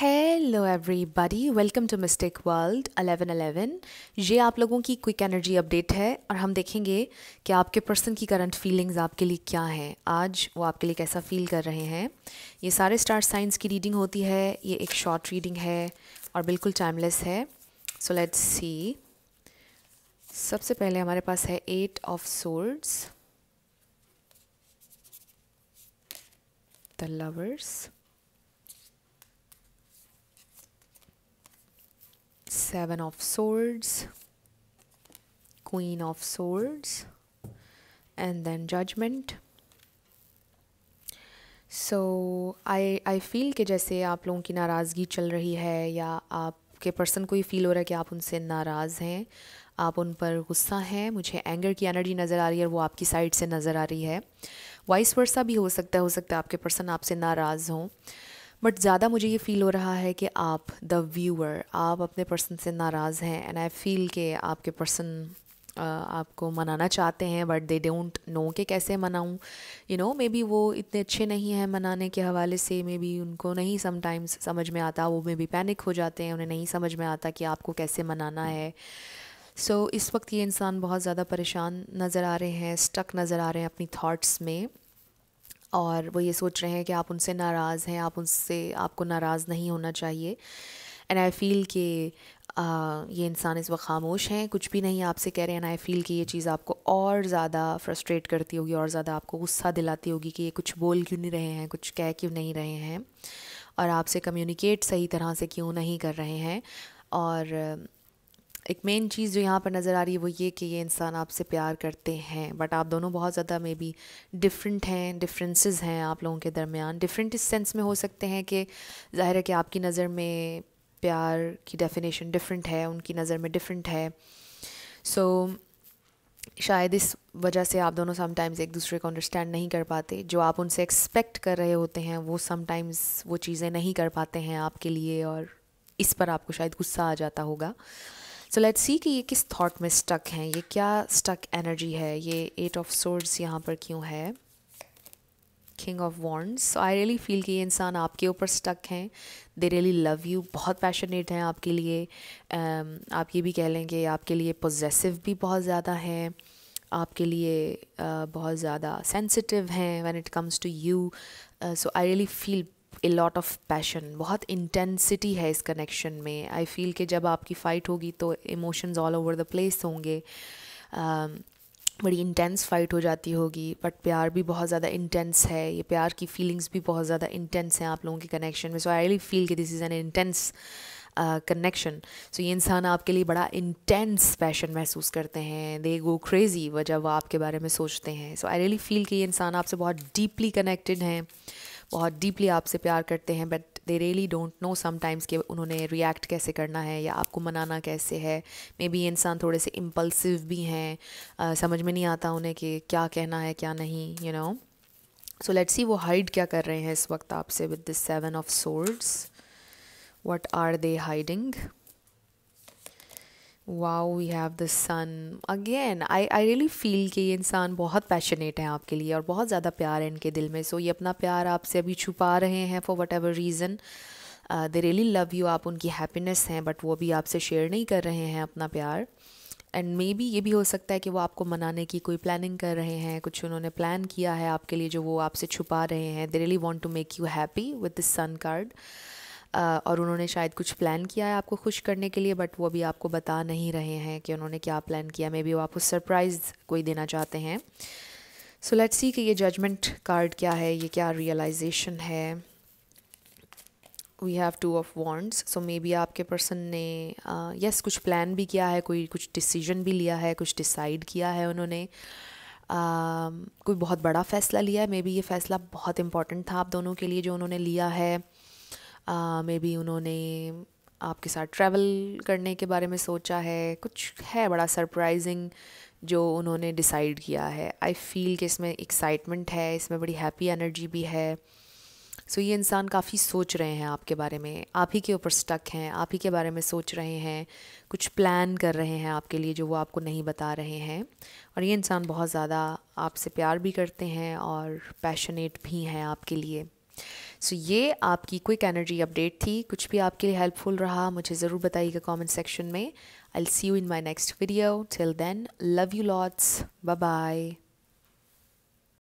hello everybody welcome to mistake world 1111 ये आप लोगों की क्विक एनर्जी अपडेट है और हम देखेंगे कि आपके पर्सन की करंट फीलिंग्स आपके लिए क्या हैं आज वो आपके लिए कैसा फील कर रहे हैं ये सारे स्टार साइंस की रीडिंग होती है ये एक शॉर्ट रीडिंग है और बिल्कुल टाइमलेस है सो लेट्स सी सबसे पहले हमारे पास है eight of swords the lovers seven of swords queen of swords and then judgment so I I feel कि जैसे आप लोगों की नाराज़गी चल रही है या आपके पर्सन को ही फील हो रहा है कि आप उनसे नाराज़ हैं आप उन पर गुस्सा हैं मुझे एंगर की एनर्जी नज़र आ रही है और वो आपकी साइड से नज़र आ रही है वाइस वर्सा भी हो सकता है हो सकता है आपके पर्सन आपसे नाराज़ हों बट ज़्यादा मुझे ये फ़ील हो रहा है कि आप द व्यूअर आप अपने पर्सन से नाराज़ हैं एंड आई फील के आपके पर्सन आपको मनाना चाहते हैं बट दे डोंट नो कि कैसे मनाऊं यू नो मे बी वो इतने अच्छे नहीं हैं मनाने के हवाले से मे बी उनको नहीं समटाइम्स समझ में आता वो मे बी पैनिक हो जाते हैं उन्हें नहीं समझ में आता कि आपको कैसे मनाना है सो so, इस वक्त ये इंसान बहुत ज़्यादा परेशान नज़र आ रहे हैं स्टक नज़र आ रहे हैं अपनी थाट्स में और वो ये सोच रहे हैं कि आप उनसे नाराज़ हैं आप उनसे आपको नाराज़ नहीं होना चाहिए एंड आई फील कि ये इंसान इस वक्त खामोश हैं कुछ भी नहीं आपसे कह रहे हैं एंड आई फील कि ये चीज़ आपको और ज़्यादा फ्रस्ट्रेट करती होगी और ज़्यादा आपको गुस्सा दिलाती होगी कि ये कुछ बोल क्यों नहीं रहे हैं कुछ कह क्यों नहीं रहे हैं और आपसे कम्युनिकेट सही तरह से क्यों नहीं कर रहे हैं और एक मेन चीज़ जो यहाँ पर नज़र आ रही है वो ये कि ये इंसान आपसे प्यार करते हैं बट आप दोनों बहुत ज़्यादा मे बी डिफरेंट हैं डिफरेंसेस हैं आप लोगों के दरमियान डिफरेंट इस सेंस में हो सकते हैं कि ज़ाहिर है कि आपकी नज़र में प्यार की डेफिनेशन डिफरेंट है उनकी नज़र में डिफरेंट है सो so, शायद इस वजह से आप दोनों समटाइम्स एक दूसरे को अंडरस्टैंड नहीं कर पाते जो आप उनसे एक्सपेक्ट कर रहे होते हैं वो समटाइम्स वो चीज़ें नहीं कर पाते हैं आपके लिए और इस पर आपको शायद गुस्सा आ जाता होगा सो लेट्स सी कि ये किस थॉट में स्टक हैं ये क्या स्टक एनर्जी है ये एट ऑफ सोर्ड्स यहाँ पर क्यों है king of wands so I really feel कि ये इंसान आपके ऊपर स्टक हैं दे रियली लव यू बहुत पैशनेट हैं आपके लिए um, आप ये भी कह लेंगे आपके लिए पोजेसिव भी बहुत ज़्यादा हैं आपके लिए uh, बहुत ज़्यादा सेंसिटिव हैं when it comes to you so I really feel a lot of passion बहुत इंटेंसिटी है इस कनेक्शन में आई फील कि जब आपकी फ़ाइट होगी तो emotions all over the place होंगे uh, बड़ी इंटेंस फाइट हो जाती होगी बट प्यार भी बहुत ज़्यादा इंटेंस है ये प्यार की फीलिंग्स भी बहुत ज़्यादा इंटेंस हैं आप लोगों के कनेक्शन में सो आई रियली फील कि this is an intense connection so ये इंसान आपके लिए बड़ा इंटेंस पैशन महसूस करते हैं दे गो क्रेज़ी वह जब आपके बारे में सोचते हैं सो आई रियली फील कि ये इंसान आपसे बहुत डीपली कनेक्टेड हैं बहुत डीपली आपसे प्यार करते हैं but they really don't know sometimes कि उन्होंने रिएक्ट कैसे करना है या आपको मनाना कैसे है मे बी इंसान थोड़े से इम्पल्सिव भी हैं uh, समझ में नहीं आता उन्हें कि क्या कहना है क्या नहीं you know so let's see वो हाइड क्या कर रहे हैं इस वक्त आपसे with this seven of souls what are they hiding wow we have the sun again I I really feel कि ये इंसान बहुत पैशनेट हैं आपके लिए और बहुत ज़्यादा प्यार है इनके दिल में सो so, ये अपना प्यार आपसे अभी छुपा रहे हैं for whatever reason they really love you आप उनकी हैप्पीनेस हैं बट वो भी आपसे शेयर नहीं कर रहे हैं अपना प्यार एंड मे बी ये भी हो सकता है कि वो आपको मनाने की कोई प्लानिंग कर रहे हैं कुछ उन्होंने प्लान किया है आपके लिए जो वो आपसे छुपा रहे हैं they really want to make you happy with this sun card और उन्होंने शायद कुछ प्लान किया है आपको खुश करने के लिए बट वो अभी आपको बता नहीं रहे हैं कि उन्होंने क्या प्लान किया मे बी वो आपको सरप्राइज़ कोई देना चाहते हैं सो लेट्स सी कि ये जजमेंट कार्ड क्या है ये क्या रियलाइजेशन है we have two of wands so maybe आपके पर्सन ने यस uh, yes, कुछ प्लान भी किया है कोई कुछ डिसीजन भी लिया है कुछ डिसाइड किया है उन्होंने uh, कोई बहुत बड़ा फ़ैसला लिया है मे बी ये फ़ैसला बहुत इंपॉर्टेंट था आप दोनों के लिए जो उन्होंने लिया है मे बी उन्होंने आपके साथ ट्रैवल करने के बारे में सोचा है कुछ है बड़ा सरप्राइजिंग जो उन्होंने डिसाइड किया है आई फील कि इसमें एक्साइटमेंट है इसमें बड़ी हैप्पी एनर्जी भी है सो so, ये इंसान काफ़ी सोच रहे हैं आपके बारे में आप ही के ऊपर स्टक हैं आप ही के बारे में सोच रहे हैं कुछ प्लान कर रहे हैं आपके लिए जो वो आपको नहीं बता रहे हैं और ये इंसान बहुत ज़्यादा आपसे प्यार भी करते हैं और पैशनेट भी हैं आपके लिए सो ये आपकी क्विक एनर्जी अपडेट थी कुछ भी आपके लिए हेल्पफुल रहा मुझे ज़रूर बताइएगा कॉमेंट सेक्शन में I see you in my next video till then love you lots bye bye